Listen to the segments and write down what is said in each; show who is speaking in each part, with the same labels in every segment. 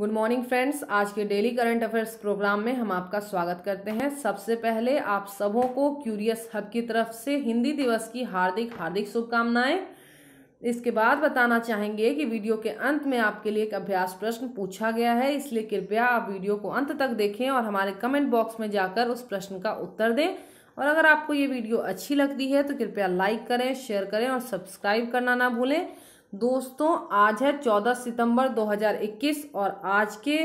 Speaker 1: good morning friends आज के daily current affairs programme में हम आपका स्वागत करते हैं सबसे पहले आप सबों को क्यूरियस हब की तरफ से हिंदी दिवस की हार्दिक हार्दिक शुभकामनाएं इसके बाद बताना चाहेंगे कि वीडियो के अंत में आपके लिए एक अभ्यास प्रश्न पूछा गया है इसलिए कृपया आप वीडियो को अंत तक देखें और हमारे कमेंट बॉक्स में जाकर उस प्रश्न का उत्तर दें और अगर आपको ये वीडियो अच्छी लगती है तो कृपया लाइक करें शेयर करें और सब्सक्राइब करना ना भूलें दोस्तों आज है 14 सितंबर 2021 और आज के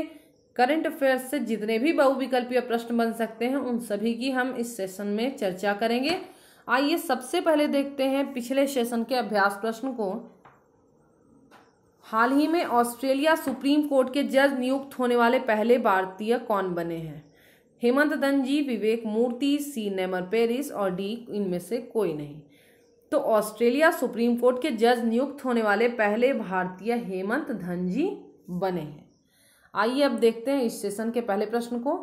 Speaker 1: करंट अफेयर्स से जितने भी बहुविकल्पीय प्रश्न बन सकते हैं उन सभी की हम इस सेशन में चर्चा करेंगे आइए सबसे पहले देखते हैं पिछले सेशन के अभ्यास प्रश्न को हाल ही में ऑस्ट्रेलिया सुप्रीम कोर्ट के जज नियुक्त होने वाले पहले भारतीय कौन बने हैं हेमंत दंजी Vivek Murthy C Neymar Paris और डी इनमें से कोई नहीं तो ऑस्ट्रेलिया सुप्रीम कोर्ट के जज नियुक्त होने वाले पहले भारतीय हेमंत धनजी बने हैं आइए अब देखते हैं इस सेशन के पहले प्रश्न को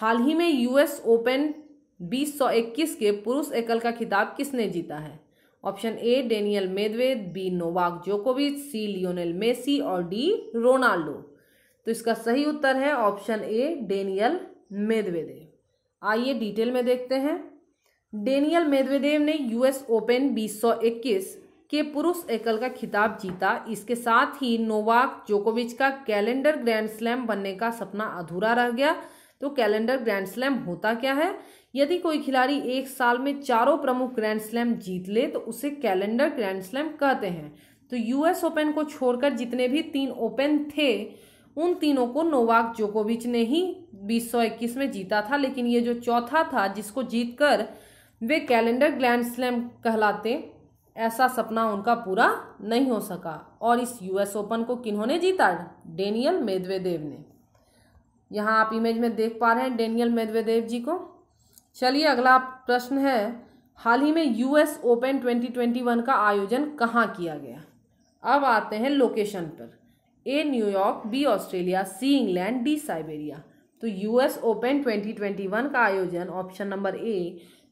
Speaker 1: हाल ही में यूएस ओपन 2021 के पुरुष एकल का खिताब किसने जीता है option A Daniel Medvedev B Novak जोकोविच सी लियोनेल मेसी और डी रोनाल्डो तो इसका सही उत्तर है ऑप्शन ए डेनियल मेदवेदे आइए डिटेल में देखते हैं डेनियल मेदवेदेव ने यूएस ओपन 2021 के पुरुष एकल का खिताब जीता इसके साथ ही नोवाक जोकोविच का कैलेंडर ग्रैंड स्लैम बनने का सपना अधूरा रह गया तो कैलेंडर ग्रैंड स्लैम होता क्या है यदि कोई खिलाड़ी एक साल में चारों प्रमुख ग्रैंड स्लैम जीत ले तो उसे कैलेंडर ग्रैंड स्लैम कहते हैं तो यूएस ओपन को छोड़कर जितने भी तीन ओपन थे उन तीनों को नोवाक जोकोविच ने ही 2021 में जीता था लेकिन ये जो चौथा था जिसको जीतकर वे कैलेंडर ग्लैंड स्लैम कहलाते ऐसा सपना उनका पूरा नहीं हो सका और इस यूएस ओपन को किन्होंने जीता डेनियल मेदवेदेव ने यहाँ आप इमेज में देख पा रहे हैं डेनियल मेदवेदेव जी को चलिए अगला प्रश्न है हाल ही में यूएस ओपन 2021 का आयोजन कहाँ किया गया अब आते हैं लोकेशन पर A New York B Australia C England D Siberia तो यूएस ओपन 2021 का आयोजन ऑप्शन नंबर ए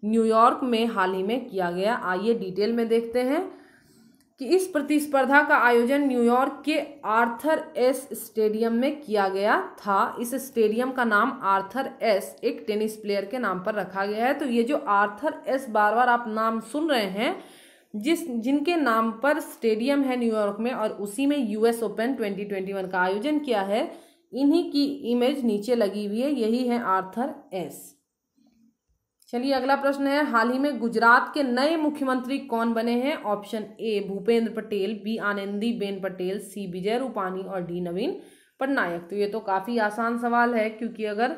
Speaker 1: न्यूयॉर्क में हाल ही में किया गया आइए डिटेल में देखते हैं कि इस प्रतिस्पर्धा का आयोजन न्यूयॉर्क के आर्थर एस स्टेडियम में किया गया था इस स्टेडियम का नाम आर्थर एस एक टेनिस प्लेयर के नाम पर रखा गया है तो ये जो आर्थर एस बार बार आप नाम सुन रहे हैं जिस जिनके नाम पर स्टेडियम है न्यूयॉर्क में और उसी में यूएस ओपन 2021 का आयोजन किया है इन्हीं की इमेज नीचे लगी हुई है यही है आर्थर एस चलिए अगला प्रश्न है हाल ही में गुजरात के नए मुख्यमंत्री कौन बने हैं option A Bhupendra Patel B Anandi Ben Patel C Vijay Rupani और डी नवीन पटनायक तो ये तो काफ़ी आसान सवाल है क्योंकि अगर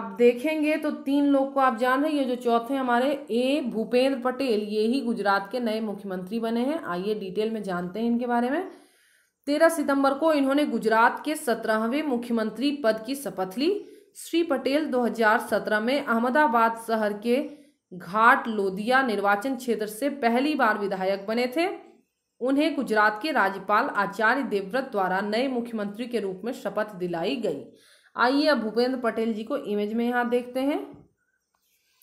Speaker 1: आप देखेंगे तो तीन लोग को आप जान रहे हैं ये जो चौथे हमारे ए भूपेंद्र पटेल ये ही गुजरात के नए मुख्यमंत्री बने हैं आइए डिटेल में जानते हैं इनके बारे में तेरह सितंबर को इन्होंने गुजरात के सत्रहवें मुख्यमंत्री पद की शपथ ली श्री पटेल 2017 में अहमदाबाद शहर के घाट लोदिया निर्वाचन क्षेत्र से पहली बार विधायक बने थे उन्हें गुजरात के राज्यपाल आचार्य देवव्रत द्वारा नए मुख्यमंत्री के रूप में शपथ दिलाई गई आइए अब भूपेंद्र पटेल जी को इमेज में यहाँ देखते हैं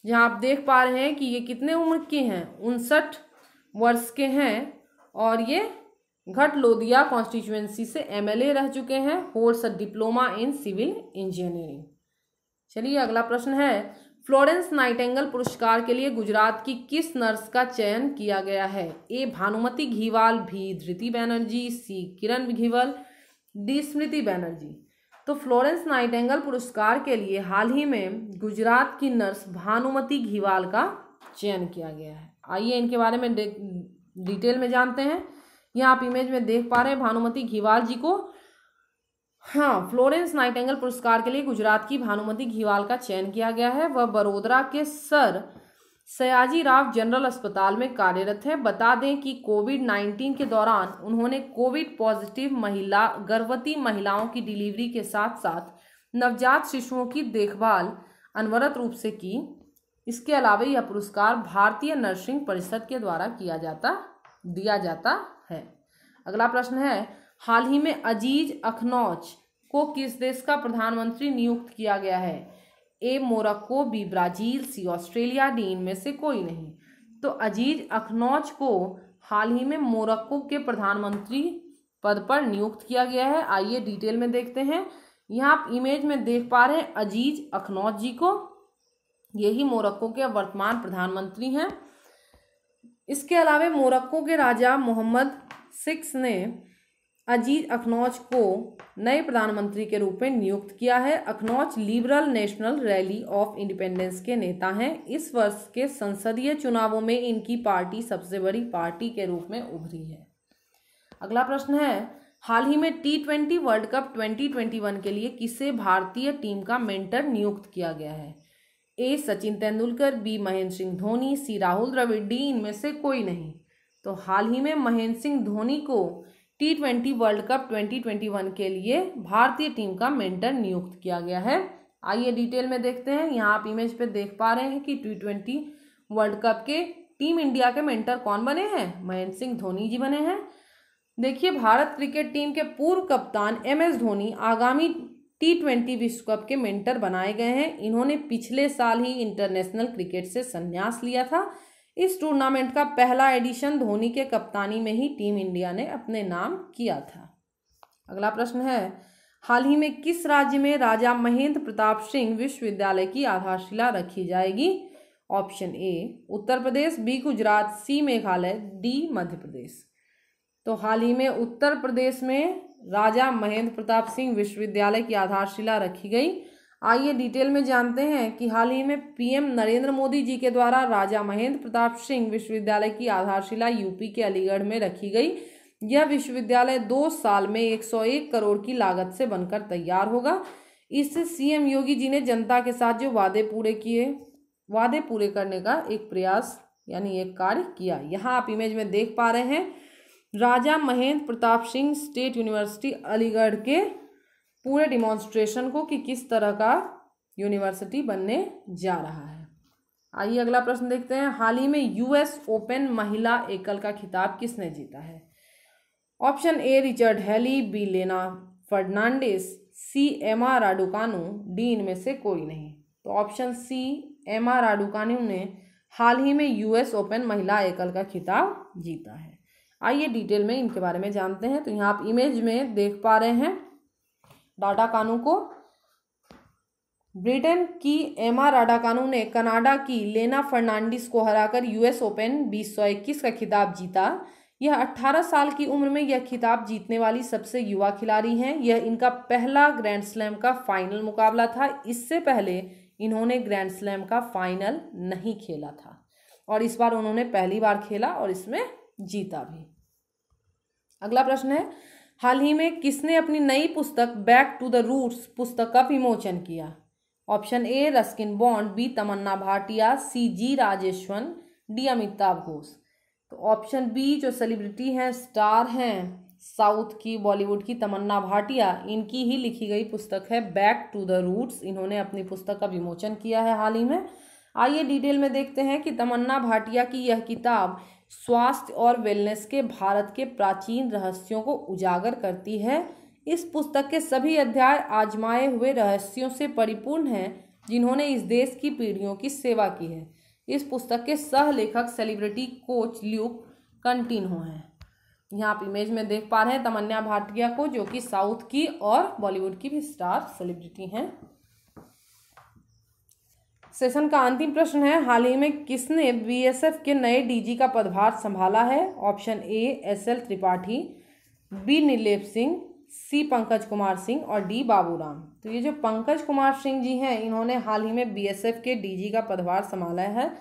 Speaker 1: जहाँ आप देख पा रहे हैं कि ये कितने उम्र के हैं उनसठ वर्ष के हैं और ये घट लोदिया कॉन्स्टिट्युएंसी से एमएलए रह चुके हैं holds a diploma in civil engineering चलिए अगला प्रश्न है फ्लोरेंस नाइटेंगल पुरस्कार के लिए गुजरात की किस नर्स का चयन किया गया है ए Bhanumati Ghiwal B Dhriti Banerjee C Kiran Ghiwal D Smriti Banerjee तो फ्लोरेंस नाइटेंगल पुरस्कार के लिए हाल ही में गुजरात की नर्स भानुमति घीवाल का चयन किया गया है आइए इनके बारे में डिटेल में जानते हैं यहाँ आप इमेज में देख पा रहे हैं भानुमति घीवाल जी को हाँ फ्लोरेंस नाइटेंगल पुरस्कार के लिए गुजरात की भानुमति घीवाल का चयन किया गया है वह बड़ोदरा के सर सयाजी राव जनरल अस्पताल में कार्यरत है बता दें कि कोविड नाइन्टीन के दौरान उन्होंने कोविड पॉजिटिव महिला गर्भवती महिलाओं की डिलीवरी के साथ साथ नवजात शिशुओं की देखभाल अनवरत रूप से की इसके अलावा यह पुरस्कार भारतीय नर्सिंग परिषद के द्वारा किया जाता दिया जाता है अगला प्रश्न है हाल ही में अजीज अखनौज को किस देश का प्रधानमंत्री नियुक्त किया गया है A Morocco B Brazil C Australia D इनमें से कोई नहीं तो अजीज अखनौज को हाल ही में मोरक्को के प्रधानमंत्री पद पर नियुक्त किया गया है आइए डिटेल में देखते हैं यहाँ आप इमेज में देख पा रहे हैं अजीज अखनौज जी को यही मोरक्को के वर्तमान प्रधानमंत्री हैं इसके अलावा मोरक्को के राजा मोहम्मद सिक्स ने अजीज अखनौज को नए प्रधानमंत्री के रूप में नियुक्त किया है Akhannouch liberal national rally of independence के नेता हैं इस वर्ष के संसदीय चुनावों में इनकी पार्टी सबसे बड़ी पार्टी के रूप में उभरी है अगला प्रश्न है हाल ही में T twenty world cup twenty twenty one के लिए किसे भारतीय टीम का मेंटर नियुक्त किया गया है A Sachin Tendulkar B Mahendra Singh Dhoni C Rahul Dravid D इनमें से कोई नहीं तो हाल ही में महेंद्र सिंह धोनी को टी ट्वेंटी वर्ल्ड कप 2021 के लिए भारतीय टीम का मेंटर नियुक्त किया गया है आइए डिटेल में देखते हैं यहाँ आप इमेज पे देख पा रहे हैं कि टी ट्वेंटी वर्ल्ड कप के टीम इंडिया के मेंटर कौन बने हैं महेंद्र सिंह धोनी जी बने हैं देखिए भारत क्रिकेट टीम के पूर्व कप्तान एम एस धोनी आगामी टी ट्वेंटी विश्व कप के मेंटर बनाए गए हैं इन्होंने पिछले साल ही इंटरनेशनल क्रिकेट से संन्यास लिया था इस टूर्नामेंट का पहला एडिशन धोनी के कप्तानी में ही टीम इंडिया ने अपने नाम किया था अगला प्रश्न है हाल ही में किस राज्य में राजा महेंद्र प्रताप सिंह विश्वविद्यालय की आधारशिला रखी जाएगी option A Uttar Pradesh B Gujarat C Meghalaya D Madhya Pradesh तो हाल ही में उत्तर प्रदेश में राजा महेंद्र प्रताप सिंह विश्वविद्यालय की आधारशिला रखी गई आइए डिटेल में जानते हैं कि हाल ही में पीएम नरेंद्र मोदी जी के द्वारा राजा महेंद्र प्रताप सिंह विश्वविद्यालय की आधारशिला यूपी के अलीगढ़ में रखी गई यह विश्वविद्यालय दो साल में 101 करोड़ की लागत से बनकर तैयार होगा इससे सीएम योगी जी ने जनता के साथ जो वादे पूरे किए वादे पूरे करने का एक प्रयास यानी एक कार्य किया यहाँ आप इमेज में देख पा रहे हैं राजा महेंद्र प्रताप सिंह स्टेट यूनिवर्सिटी अलीगढ़ के पूरे डिमॉन्स्ट्रेशन को कि किस तरह का यूनिवर्सिटी बनने जा रहा है आइए अगला प्रश्न देखते हैं हाल ही में यूएस ओपन महिला एकल का खिताब किसने जीता है option A Richard Haley B Leylah Fernandez C Emma Raducanu D इनमें से कोई नहीं तो option C Emma Raducanu ने हाल ही में यूएस ओपन महिला एकल का खिताब जीता है आइए डिटेल में इनके बारे में जानते हैं तो यहाँ आप इमेज में देख पा रहे हैं डाडा कानू को ब्रिटेन की एमा राडा कानू ने कनाडा की लेना फर्नांडिस को हराकर यूएस ओपन 2021 का खिताब जीता यह 18 साल की उम्र में यह खिताब जीतने वाली सबसे युवा खिलाड़ी हैं यह इनका पहला ग्रैंड स्लैम का फाइनल मुकाबला था इससे पहले इन्होंने ग्रैंड स्लैम का फाइनल नहीं खेला था और इस बार उन्होंने पहली बार खेला और इसमें जीता भी अगला प्रश्न है हाल ही में किसने अपनी नई पुस्तक बैक टू द रूट्स पुस्तक का विमोचन किया option A Ruskin Bond B Tamannaah Bhatia C G Rajeshwar D Amitabh Ghosh तो ऑप्शन बी जो सेलिब्रिटी हैं स्टार हैं साउथ की बॉलीवुड की तमन्ना भाटिया इनकी ही लिखी गई पुस्तक है बैक टू द रूट्स इन्होंने अपनी पुस्तक का विमोचन किया है हाल ही में आइए डिटेल में देखते हैं कि तमन्ना भाटिया की यह किताब स्वास्थ्य और वेलनेस के भारत के प्राचीन रहस्यों को उजागर करती है इस पुस्तक के सभी अध्याय आजमाए हुए रहस्यों से परिपूर्ण हैं जिन्होंने इस देश की पीढ़ियों की सेवा की है इस पुस्तक के सह लेखक सेलिब्रिटी कोच ल्यूक कंटिन्यू हैं यहाँ आप इमेज में देख पा रहे हैं तमन्या भाटिया को जो कि साउथ की और बॉलीवुड की भी स्टार सेलिब्रिटी हैं सेशन का अंतिम प्रश्न है हाल ही में किसने बीएसएफ के नए डीजी का पदभार संभाला है option A S L Tripathi B नीलेप सिंह सी पंकज कुमार सिंह और डी बाबूराम तो ये जो पंकज कुमार सिंह जी हैं इन्होंने हाल ही में बीएसएफ के डीजी का पदभार संभाला है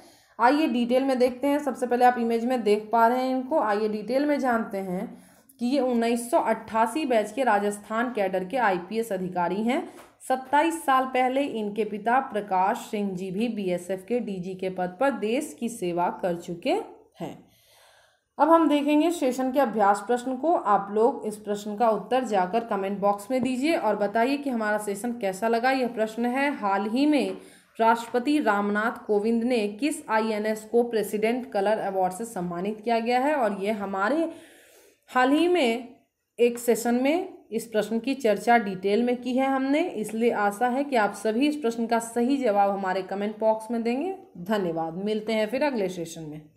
Speaker 1: आइए डिटेल में देखते हैं सबसे पहले आप इमेज में देख पा रहे हैं इनको आइए डिटेल में जानते हैं कि ये 1988 बैच के राजस्थान कैडर के आईपीएस अधिकारी हैं सत्ताईस साल पहले इनके पिता प्रकाश सिंह जी भी बीएसएफ के डीजी के पद पर देश की सेवा कर चुके हैं अब हम देखेंगे सेशन के अभ्यास प्रश्न को आप लोग इस प्रश्न का उत्तर जाकर कमेंट बॉक्स में दीजिए और बताइए कि हमारा सेशन कैसा लगा यह प्रश्न है हाल ही में राष्ट्रपति रामनाथ कोविंद ने किस आईएनएस को प्रेसिडेंट कलर अवार्ड से सम्मानित किया गया है और ये हमारे हाल ही में एक सेशन में इस प्रश्न की चर्चा डिटेल में की है हमने इसलिए आशा है कि आप सभी इस प्रश्न का सही जवाब हमारे कमेंट बॉक्स में देंगे धन्यवाद मिलते हैं फिर अगले सेशन में